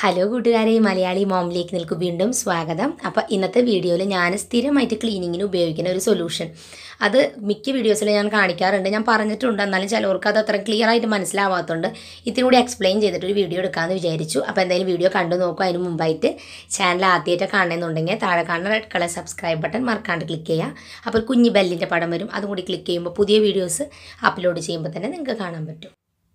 hello കൂട്ടുകാരെ മലയാളി മോമിലേക്ക് നിൽക്കു വീണ്ടും സ്വാഗതം അപ്പോൾ ഇന്നത്തെ വീഡിയോയിൽ ഞാൻ സ്ഥിരമായിട്ട് ക്ലീനിങ്ങിന് ഉപയോഗിക്കുന്ന ഒരു സൊല്യൂഷൻ അത് മിക്ക വീഡിയോസിൽ ഞാൻ കാണിക്കാറുണ്ട് ഞാൻ പറഞ്ഞിട്ടുണ്ട് എന്നാലും ചിലവർക്ക് അത് അത്ര ക്ലിയർ ആയിട്ട് മനസ്സിലാവാത്തതുകൊണ്ട് ഇത്തിരി കൂടി എക്സ്പ്ലെയിൻ ചെയ്തിട്ട് ഒരു വീഡിയോ എടുക്കാമെന്ന് വിചാരിച്ചു അപ്പോൾ എന്തായാലും വീഡിയോ കണ്ടു നോക്കും അതിന് മുമ്പായിട്ട് ചാനൽ ആദ്യമായിട്ട് കാണണമെന്നുണ്ടെങ്കിൽ താഴെ കാണുന്ന റെഡ് കളർ സബ്സ്ക്രൈബ് ബട്ടൺ മറക്കാണ്ട് ക്ലിക്ക് ചെയ്യുക അപ്പോൾ കുഞ്ഞി ബെല്ലിൻ്റെ പടം വരും അതും കൂടി ക്ലിക്ക് ചെയ്യുമ്പോൾ പുതിയ വീഡിയോസ് അപ്ലോഡ് ചെയ്യുമ്പോൾ തന്നെ നിങ്ങൾക്ക് കാണാൻ പറ്റും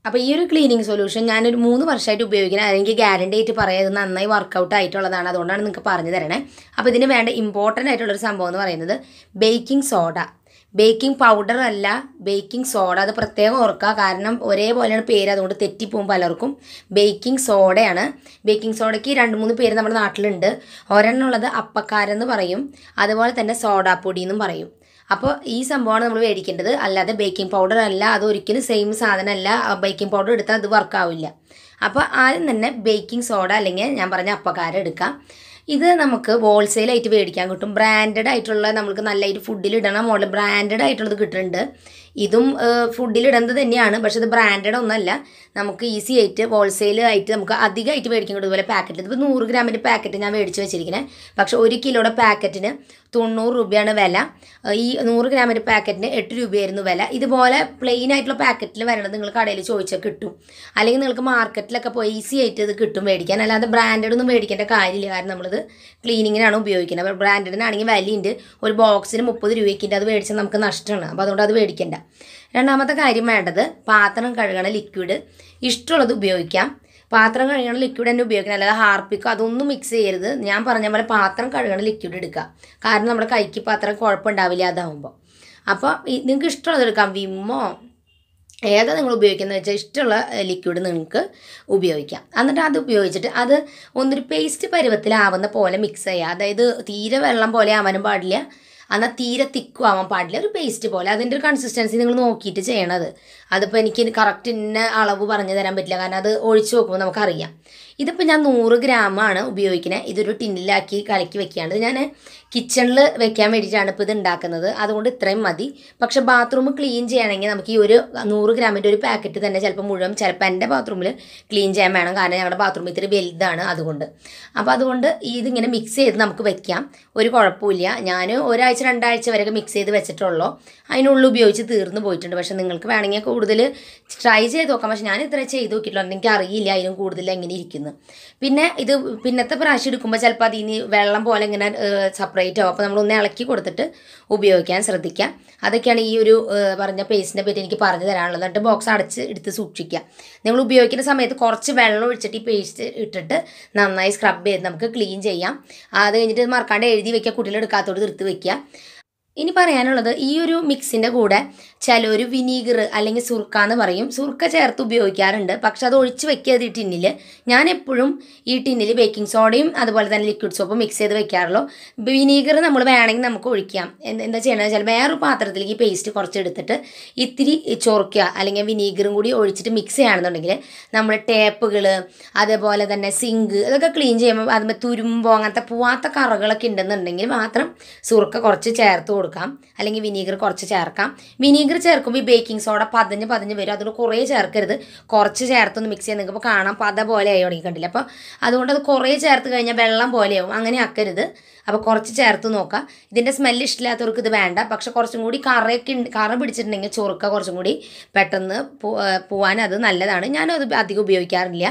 അപ്പോൾ ഈ ഒരു ക്ലീനിങ് സൊല്യൂഷൻ ഞാനൊരു മൂന്ന് വർഷമായിട്ട് ഉപയോഗിക്കുന്നത് അതെനിക്ക് ഗ്യാരണ്ടി ആയിട്ട് പറയാം നന്നായി വർക്കൗട്ട് ആയിട്ടുള്ളതാണ് അതുകൊണ്ടാണ് നിങ്ങൾക്ക് പറഞ്ഞു തരണേ അപ്പോൾ ഇതിന് വേണ്ട ഇമ്പോർട്ടൻ്റ് ആയിട്ടുള്ളൊരു സംഭവം എന്ന് പറയുന്നത് ബേക്കിംഗ് സോഡ ബേക്കിംഗ് പൗഡർ അല്ല ബേക്കിംഗ് സോഡ അത് പ്രത്യേകം ഓർക്കുക കാരണം ഒരേപോലെയാണ് പേര് അതുകൊണ്ട് തെറ്റിപ്പോവും പലർക്കും ബേക്കിംഗ് സോഡയാണ് ബേക്കിംഗ് സോഡയ്ക്ക് രണ്ട് മൂന്ന് പേര് നമ്മുടെ നാട്ടിലുണ്ട് ഒരെണ്ണമുള്ളത് അപ്പക്കാരെന്ന് പറയും അതുപോലെ തന്നെ സോഡാപ്പൊടി എന്നും പറയും അപ്പോൾ ഈ സംഭവമാണ് നമ്മൾ മേടിക്കേണ്ടത് അല്ലാതെ ബേക്കിംഗ് പൗഡർ അല്ല അത് ഒരിക്കലും സെയിം സാധനമല്ല ബേക്കിംഗ് പൗഡർ എടുത്താൽ അത് വർക്കാവില്ല അപ്പോൾ ആദ്യം തന്നെ ബേക്കിംഗ് സോഡ അല്ലെങ്കിൽ ഞാൻ പറഞ്ഞ അപ്പക്കാരം എടുക്കാം ഇത് നമുക്ക് ഹോൾസെയിലായിട്ട് മേടിക്കാൻ കിട്ടും ബ്രാൻഡഡ് ആയിട്ടുള്ള നമുക്ക് നല്ലതായിട്ട് ഫുഡിൽ ഇടണം മോഡൽ ബ്രാൻഡഡ് ആയിട്ടുള്ളത് കിട്ടുന്നുണ്ട് ഇതും ഫുഡിലിടുന്നത് തന്നെയാണ് പക്ഷെ ഇത് ബ്രാൻഡഡ് ഒന്നല്ല നമുക്ക് ഈസി ആയിട്ട് ഹോൾസെയിൽ ആയിട്ട് നമുക്ക് അധികമായിട്ട് മേടിക്കാൻ ഇതുപോലെ പാക്കറ്റ് ഇതിപ്പോൾ നൂറ് ഗ്രാമിൻ്റെ പാക്കറ്റ് ഞാൻ മേടിച്ച് വെച്ചിരിക്കുന്നത് പക്ഷേ ഒരു കിലോയുടെ പാക്കറ്റിന് തൊണ്ണൂറ് രൂപയാണ് വില ഈ നൂറ് ഗ്രാമിൻ്റെ പാക്കറ്റിന് എട്ട് രൂപയായിരുന്നു വില ഇതുപോലെ പ്ലെയിൻ ആയിട്ടുള്ള പാക്കറ്റിൽ വരണത് നിങ്ങൾ കടയിൽ ചോദിച്ചാൽ കിട്ടും അല്ലെങ്കിൽ നിങ്ങൾക്ക് മാർക്കറ്റിലൊക്കെ പോയി ഈസി ആയിട്ട് ഇത് കിട്ടും മേടിക്കാൻ അല്ലാതെ ബ്രാൻഡഡ് ഒന്നും മേടിക്കേണ്ട കാര്യമില്ല കാരണം നമ്മളിത് ക്ലീനിങ്ങിനാണ് ഉപയോഗിക്കുന്നത് അപ്പോൾ ബ്രാൻഡഡിനാണെങ്കിൽ വിലയുണ്ട് ഒരു ബോക്സിന് മുപ്പത് രൂപയ്ക്കിൻ്റെ അത് മേടിച്ചാൽ നമുക്ക് നഷ്ടമാണ് അപ്പോൾ അതുകൊണ്ട് അത് മേടിക്കേണ്ട രണ്ടാമത്തെ കാര്യം വേണ്ടത് പാത്രം കഴുകണ ലിക്വിഡ് ഇഷ്ടമുള്ളത് ഉപയോഗിക്കാം പാത്രം കഴുകണ ലിക്വിഡ് തന്നെ ഉപയോഗിക്കണം അല്ലാതെ ഹാർപ്പിക്കോ അതൊന്നും മിക്സ് ചെയ്യരുത് ഞാൻ പറഞ്ഞ പോലെ പാത്രം കഴുകണ ലിക്വിഡ് എടുക്കുക കാരണം നമ്മുടെ കൈക്ക് പാത്രം കുഴപ്പമുണ്ടാവില്ല അതാവുമ്പോൾ അപ്പോൾ നിങ്ങൾക്ക് ഇഷ്ടമുള്ളത് എടുക്കാം വിമ്മോ ഏതാ നിങ്ങൾ ഉപയോഗിക്കുന്നത് വെച്ചാൽ ഇഷ്ടമുള്ള ലിക്വിഡ് നിങ്ങൾക്ക് ഉപയോഗിക്കാം എന്നിട്ട് അത് ഉപയോഗിച്ചിട്ട് അത് ഒന്നൊരു പേസ്റ്റ് പരുവത്തിലാവുന്ന പോലെ മിക്സ് ചെയ്യുക അതായത് തീരെ വെള്ളം പോലെ ആവാനും പാടില്ല എന്നാൽ തീരെ തിക്കും പാടില്ല ഒരു പേസ്റ്റ് പോലെ അതിൻ്റെ ഒരു കൺസിസ്റ്റൻസി നിങ്ങൾ നോക്കിയിട്ട് ചെയ്യണത് അതിപ്പോൾ എനിക്ക് കറക്റ്റ് ഇന്ന അളവ് പറഞ്ഞു തരാൻ പറ്റില്ല കാരണം അത് ഒഴിച്ച് നോക്കുമ്പോൾ നമുക്കറിയാം ഇതിപ്പോൾ ഞാൻ നൂറ് ഗ്രാമാണ് ഉപയോഗിക്കുന്നത് ഇതൊരു ടിന്നിലാക്കി കലക്കി വെക്കുകയാണ് ഞാൻ കിച്ചണിൽ വെക്കാൻ വേണ്ടിയിട്ടാണ് ഇപ്പോൾ ഇത് ഉണ്ടാക്കുന്നത് അതുകൊണ്ട് ഇത്രയും മതി പക്ഷെ ബാത്റൂം ക്ലീൻ ചെയ്യണമെങ്കിൽ നമുക്ക് ഈ ഒരു നൂറ് ഗ്രാമിൻ്റെ ഒരു പാക്കറ്റ് തന്നെ ചിലപ്പോൾ മുഴുവൻ ചിലപ്പോൾ എൻ്റെ ബാത്റൂമിൽ ക്ലീൻ ചെയ്യാൻ വേണം കാരണം ഞങ്ങളുടെ ബാത്റൂം ഇത്തിരി വലുതാണ് അതുകൊണ്ട് അപ്പോൾ അതുകൊണ്ട് ഇതിങ്ങനെ മിക്സ് ചെയ്ത് നമുക്ക് വെക്കാം ഒരു കുഴപ്പമില്ല ഞാൻ ഒരാഴ്ച ഒരാഴ്ച രണ്ടാഴ്ച വരെ മിക്സ് ചെയ്ത് വെച്ചിട്ടുള്ളൂ അതിനുള്ളിൽ ഉപയോഗിച്ച് തീർന്നു പോയിട്ടുണ്ട് പക്ഷേ നിങ്ങൾക്ക് വേണമെങ്കിൽ കൂടുതൽ ട്രൈ ചെയ്ത് നോക്കാം പക്ഷേ ഞാൻ ഇത്ര ചെയ്ത് നോക്കിയിട്ടുള്ളൂ എനിക്ക് അറിയില്ല അതിനും കൂടുതൽ എങ്ങനെ ഇരിക്കുന്നു പിന്നെ ഇത് പിന്നത്തെ പ്രാവശ്യം എടുക്കുമ്പോൾ ചിലപ്പോൾ അതിന് വെള്ളം പോലെ ഇങ്ങനെ സെപ്പറേറ്റ് ആവും അപ്പോൾ നമ്മളൊന്ന് ഇളക്കി കൊടുത്തിട്ട് ഉപയോഗിക്കാൻ ശ്രദ്ധിക്കാം അതൊക്കെയാണ് ഈ ഒരു പറഞ്ഞ പേസ്റ്റിനെ പറ്റി എനിക്ക് പറഞ്ഞു തരാനുള്ളത് എന്നിട്ട് ബോക്സ് അടച്ച് എടുത്ത് സൂക്ഷിക്കുക നിങ്ങൾ ഉപയോഗിക്കുന്ന സമയത്ത് കുറച്ച് വെള്ളം ഒഴിച്ചിട്ട് ഈ പേസ്റ്റ് ഇട്ടിട്ട് നന്നായി സ്ക്രബ് ചെയ്ത് നമുക്ക് ക്ലീൻ ചെയ്യാം അത് കഴിഞ്ഞിട്ട് മറക്കാണ്ട് എഴുതി വെക്കുക കുട്ടികളെടുക്കാത്തോട് തീർത്ത് വെക്കുക ഇനി പറയാനുള്ളത് ഈ ഒരു മിക്സിൻ്റെ കൂടെ ഒരു വിനീഗർ അല്ലെങ്കിൽ സുർക്ക എന്ന് പറയും സുർക്ക ചേർത്ത് ഉപയോഗിക്കാറുണ്ട് പക്ഷെ അത് ഒഴിച്ച് വെക്കരുത് ഈ ടിന്നിൽ ഞാൻ എപ്പോഴും ഈ ടിന്നിൽ ബേക്കിംഗ് സോഡയും അതുപോലെ തന്നെ ലിക്വിഡ് സോപ്പും മിക്സ് ചെയ്ത് വെക്കാറുള്ളൂ വിനീഗർ നമ്മൾ വേണമെങ്കിൽ നമുക്ക് ഒഴിക്കാം എന്താ ചെയ്യണമെന്ന് വെച്ചാൽ വേറൊരു പാത്രത്തിലേക്ക് പേസ്റ്റ് കുറച്ച് എടുത്തിട്ട് ഇത്തിരി ചൊറുക്കുക അല്ലെങ്കിൽ വിനീഗറും കൂടി ഒഴിച്ചിട്ട് മിക്സ് ചെയ്യുകയാണെന്നുണ്ടെങ്കിൽ നമ്മൾ ടേപ്പുകൾ അതേപോലെ തന്നെ സിങ്ക് ഇതൊക്കെ ക്ലീൻ ചെയ്യുമ്പോൾ അതുമ്പോൾ തുരുമ്പോ അങ്ങനത്തെ പോവാത്ത കറകളൊക്കെ ഉണ്ടെന്നുണ്ടെങ്കിൽ മാത്രം സുർക്ക കുറച്ച് ചേർത്ത് കൊടുക്കാം അല്ലെങ്കിൽ വിനീഗർ കുറച്ച് ചേർക്കാം വിനീഗർ ചേർക്കുമ്പോൾ ഈ ബേക്കിംഗ് സോഡ പതഞ്ഞ് പതഞ്ഞ് വരും അതുകൊണ്ട് കുറേ ചേർക്കരുത് കുറച്ച് ചേർത്തൊന്ന് മിക്സ് ചെയ്യാൻ നിങ്ങൾക്ക് കാണാം പത പോലെ ആയി തുടങ്ങിക്കണ്ടില്ല കണ്ടില്ല അപ്പോൾ അതുകൊണ്ട് അത് കുറേ ചേർത്ത് കഴിഞ്ഞാൽ വെള്ളം പോലെയാവും അങ്ങനെ ആക്കരുത് അപ്പോൾ കുറച്ച് ചേർത്ത് നോക്കാം ഇതിൻ്റെ സ്മെല്ല് ഇഷ്ടമില്ലാത്തവർക്ക് ഇത് വേണ്ട പക്ഷെ കുറച്ചും കൂടി കറയൊക്കെ ഉണ്ട് കറ പിടിച്ചിട്ടുണ്ടെങ്കിൽ ചൊറുക്ക കുറച്ചും കൂടി പെട്ടെന്ന് പോവാൻ അത് നല്ലതാണ് ഞാനും അത് അധികം ഉപയോഗിക്കാറില്ല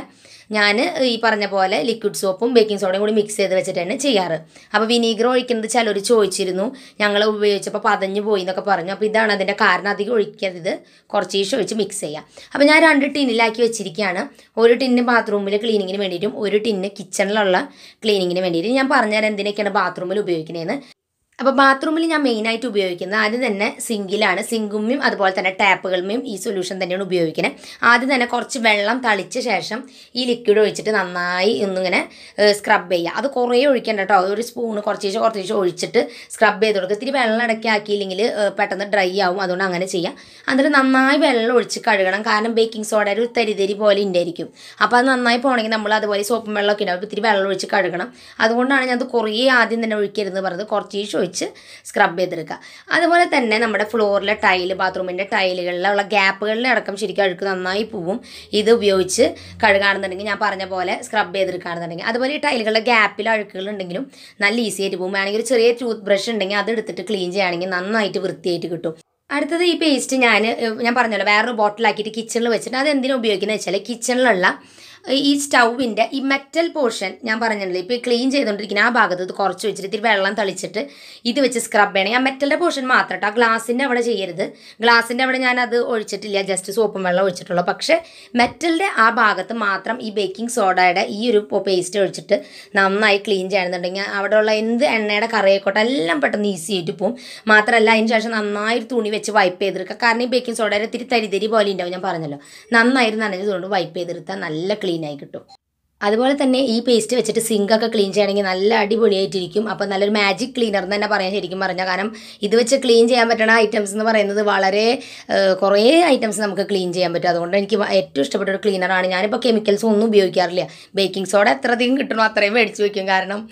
ഞാൻ ഈ പറഞ്ഞ പോലെ ലിക്വിഡ് സോപ്പും ബേക്കിംഗ് സോഡയും കൂടി മിക്സ് ചെയ്ത് തന്നെ ചെയ്യാറ് അപ്പോൾ വിനീഗർ ഒഴിക്കുന്നത് ചിലർ ചോദിച്ചിരുന്നു ഞങ്ങൾ ഉപയോഗിച്ചപ്പോൾ പതഞ്ഞു പോയി എന്നൊക്കെ പറഞ്ഞു അപ്പോൾ ഇതാണ് അതിൻ്റെ കാരണം അധികം ഒഴിക്കരുത് കുറച്ച് ഈശ ഒഴിച്ച് മിക്സ് ചെയ്യാം അപ്പോൾ ഞാൻ രണ്ട് ടിന്നിലാക്കി വെച്ചിരിക്കുകയാണ് ഒരു ടിന്ന് ബാത്റൂമിലെ ക്ലീനിങ്ങിന് വേണ്ടിയിട്ടും ഒരു ടിന്ന് കിച്ചണിലുള്ള ക്ലീനിങ്ങിന് വേണ്ടിയിട്ട് ഞാൻ പറഞ്ഞാൽ എന്തിനൊക്കെയാണ് ബാത്റൂമിൽ ഉപയോഗിക്കുന്നതെന്ന് അപ്പോൾ ബാത്റൂമിൽ ഞാൻ മെയിനായിട്ട് ഉപയോഗിക്കുന്നത് ആദ്യം തന്നെ സിങ്കിലാണ് സിങ്കുമ്മയും അതുപോലെ തന്നെ ടാപ്പുകളുമേയും ഈ സൊല്യൂഷൻ തന്നെയാണ് ഉപയോഗിക്കുന്നത് ആദ്യം തന്നെ കുറച്ച് വെള്ളം തളിച്ച ശേഷം ഈ ലിക്വിഡ് ഒഴിച്ചിട്ട് നന്നായി ഒന്നിങ്ങനെ സ്ക്രബ് ചെയ്യുക അത് കുറേ ഒഴിക്കേണ്ട കേട്ടോ ഒരു സ്പൂണ് കുറച്ച് കുറച്ച് ഒഴിച്ചിട്ട് സ്ക്രബ് ചെയ്ത് കൊടുക്കുക ഇത്തിരി വെള്ളം ഇടയ്ക്ക് ആക്കിയില്ലെങ്കിൽ പെട്ടെന്ന് ഡ്രൈ ആവും അതുകൊണ്ട് അങ്ങനെ ചെയ്യാം എന്നിട്ട് നന്നായി വെള്ളം ഒഴിച്ച് കഴുകണം കാരണം ബേക്കിംഗ് സോഡ ഒരു തരിതരി പോലെ ഉണ്ടായിരിക്കും അപ്പോൾ അത് നന്നായി പോകണമെങ്കിൽ നമ്മൾ അതുപോലെ സോപ്പും വെള്ളമൊക്കെ ഉണ്ടാവും ഇത്തിരി വെള്ളം ഒഴിച്ച് കഴുകണം അതുകൊണ്ടാണ് ഞാൻ അത് കുറേ ആദ്യം തന്നെ ഒഴിക്കരുതെന്ന് പറഞ്ഞത് കുറച്ച് ഒഴിച്ച് വെച്ച് സ്ക്രബ് ചെയ്തെടുക്കുക അതുപോലെ തന്നെ നമ്മുടെ ഫ്ലോറിലെ ടൈല് ബാത്റൂമിൻ്റെ ടൈലുകളിലുള്ള ഗ്യാപ്പുകളിൽ അടക്കം ശരിക്കും അഴുക്ക് നന്നായി പോവും ഇത് ഉപയോഗിച്ച് കഴുകാണെന്നുണ്ടെങ്കിൽ ഞാൻ പറഞ്ഞ പോലെ സ്ക്രബ് ചെയ്തെടുക്കുകയാണെന്നുണ്ടെങ്കിൽ അതുപോലെ ഈ ടൈലുകളുടെ ഗ്യാപ്പിൽ അഴുക്കുകളുണ്ടെങ്കിലും നല്ല ഈസി ആയിട്ട് പോകും വേണമെങ്കിൽ ഒരു ചെറിയ ടൂത്ത് ബ്രഷ് ഉണ്ടെങ്കിൽ അത് എടുത്തിട്ട് ക്ലീൻ ചെയ്യുകയാണെങ്കിൽ നന്നായിട്ട് വൃത്തിയായിട്ട് കിട്ടും അടുത്തത് ഈ പേസ്റ്റ് ഞാൻ ഞാൻ പറഞ്ഞല്ലോ വേറൊരു ബോട്ടിലാക്കിയിട്ട് കിച്ചണിൽ വെച്ചിട്ട് അത് എന്തിനാണ് ഉപയോഗിക്കുന്നത് വെച്ചാൽ കിച്ചണിലുള്ള ഈ സ്റ്റൗവിൻ്റെ ഈ മെറ്റൽ പോർഷൻ ഞാൻ പറഞ്ഞിട്ടില്ലേ ഇപ്പോൾ ക്ലീൻ ചെയ്തുകൊണ്ടിരിക്കുന്ന ആ ഭാഗത്ത് ഇത് കുറച്ച് വെച്ചിട്ട് ഇത്തിരി വെള്ളം തളിച്ചിട്ട് ഇത് വെച്ച് സ്ക്രബ് ചെയ്യണം ആ മെറ്റലിൻ്റെ പോർഷൻ മാത്രം കേട്ടോ ആ ഗ്ലാസിൻ്റെ അവിടെ ചെയ്യരുത് ഗ്ലാസിൻ്റെ അവിടെ ഞാനത് ഒഴിച്ചിട്ടില്ല ജസ്റ്റ് സോപ്പും വെള്ളം ഒഴിച്ചിട്ടുള്ളൂ പക്ഷേ മെറ്റലിൻ്റെ ആ ഭാഗത്ത് മാത്രം ഈ ബേക്കിംഗ് സോഡയുടെ ഈ ഒരു പേസ്റ്റ് ഒഴിച്ചിട്ട് നന്നായി ക്ലീൻ ചെയ്യണമെന്നുണ്ടെങ്കിൽ അവിടെയുള്ള എന്ത് എണ്ണയുടെ കറിയായിക്കോട്ടെ എല്ലാം പെട്ടെന്ന് ഈസി ആയിട്ട് പോകും മാത്രമല്ല അതിന് ശേഷം നന്നായി തുണി വെച്ച് വൈപ്പ് ചെയ്തെടുക്കുക കാരണം ഈ ബേക്കിംഗ് സോഡയുടെ ഇത്തിരി തരിതരി പോലെ ഉണ്ടാവും ഞാൻ പറഞ്ഞല്ലോ നന്നായിരുന്നു നനഞ്ഞതുകൊണ്ട് വൈപ്പ് ചെയ്തെടുത്താൽ നല്ല ക്ലീൻ ക്ലീനായി കിട്ടും അതുപോലെ തന്നെ ഈ പേസ്റ്റ് വെച്ചിട്ട് സിങ്കൊക്കെ ക്ലീൻ ചെയ്യണമെങ്കിൽ നല്ല അടിപൊളിയായിട്ടിരിക്കും അപ്പോൾ നല്ലൊരു മാജിക് ക്ലീനർ എന്ന് തന്നെ പറയാൻ ശരിക്കും പറഞ്ഞാൽ കാരണം ഇത് വെച്ച് ക്ലീൻ ചെയ്യാൻ പറ്റണ ഐറ്റംസ് എന്ന് പറയുന്നത് വളരെ കുറേ ഐറ്റംസ് നമുക്ക് ക്ലീൻ ചെയ്യാൻ പറ്റും അതുകൊണ്ട് എനിക്ക് ഏറ്റവും ഇഷ്ടപ്പെട്ട ഒരു ക്ലീനറാണ് ഞാനിപ്പോൾ കെമിക്കൽസ് ഒന്നും ഉപയോഗിക്കാറില്ല ബേക്കിംഗ് സോഡ എത്രയധികം കിട്ടണോ അത്രയും മേടിച്ച് വയ്ക്കും കാരണം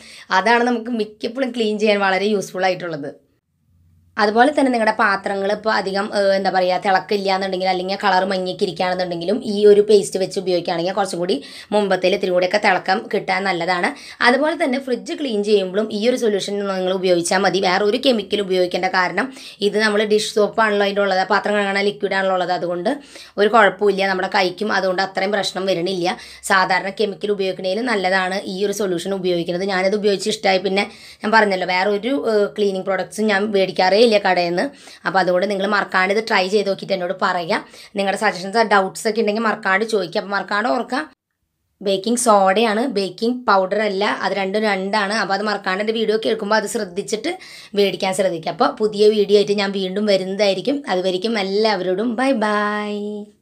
അതാണ് നമുക്ക് മിക്കപ്പോഴും ക്ലീൻ ചെയ്യാൻ വളരെ യൂസ്ഫുൾ ആയിട്ടുള്ളത് അതുപോലെ തന്നെ നിങ്ങളുടെ പാത്രങ്ങൾ ഇപ്പോൾ അധികം എന്താ പറയുക തിളക്കില്ല എന്നുണ്ടെങ്കിൽ അല്ലെങ്കിൽ കളർ മങ്ങിക്കിരിക്കുകയാണെന്നുണ്ടെങ്കിലും ഈ ഒരു പേസ്റ്റ് വെച്ച് ഉപയോഗിക്കുകയാണെങ്കിൽ കുറച്ചും കൂടി മുമ്പത്തിൽ ഇത്തിരികൂടെയൊക്കെ തിളക്കം കിട്ടാൻ നല്ലതാണ് അതുപോലെ തന്നെ ഫ്രിഡ്ജ് ക്ലീൻ ചെയ്യുമ്പോഴും ഈ ഒരു സൊല്യൂഷൻ നിങ്ങൾ ഉപയോഗിച്ചാൽ മതി വേറെ ഒരു കെമിക്കൽ ഉപയോഗിക്കേണ്ട കാരണം ഇത് നമ്മൾ ഡിഷ് സോപ്പാണല്ലോ അതിൻ്റെ ഉള്ളത് പാത്രം കഴുകണ ലിക്വിഡാണല്ലോ ഉള്ളത് അതുകൊണ്ട് ഒരു കുഴപ്പമില്ല നമ്മുടെ കൈക്കും അതുകൊണ്ട് അത്രയും പ്രശ്നം വരണില്ല സാധാരണ കെമിക്കൽ ഉപയോഗിക്കണേലും നല്ലതാണ് ഈ ഒരു സൊല്യൂഷൻ ഉപയോഗിക്കുന്നത് ഞാനത് ഉപയോഗിച്ച് ഇഷ്ടമായി പിന്നെ ഞാൻ പറഞ്ഞല്ലോ വേറെ ഒരു ക്ലീനിങ് പ്രോഡക്റ്റ്സും ഞാൻ മേടിക്കാറേ വലിയ കടയെന്ന് അപ്പോൾ അതുകൊണ്ട് നിങ്ങൾ മറക്കാണ്ട് ഇത് ട്രൈ ചെയ്ത് നോക്കിയിട്ട് എന്നോട് പറയാം നിങ്ങളുടെ സജഷൻസ് ഡൗട്ട്സ് ഒക്കെ ഉണ്ടെങ്കിൽ മറക്കാണ്ട് ചോദിക്കാം അപ്പോൾ മറക്കാണ്ട് ഓർക്കുക ബേക്കിംഗ് സോഡയാണ് ബേക്കിംഗ് പൗഡർ അല്ല അത് രണ്ടും രണ്ടാണ് അപ്പോൾ അത് മറക്കാണ്ട് എൻ്റെ വീഡിയോ കേൾക്കുമ്പോൾ അത് ശ്രദ്ധിച്ചിട്ട് മേടിക്കാൻ ശ്രദ്ധിക്കുക അപ്പോൾ പുതിയ വീഡിയോ ആയിട്ട് ഞാൻ വീണ്ടും വരുന്നതായിരിക്കും അതുവരിക്കും എല്ലാവരോടും ബൈ ബൈ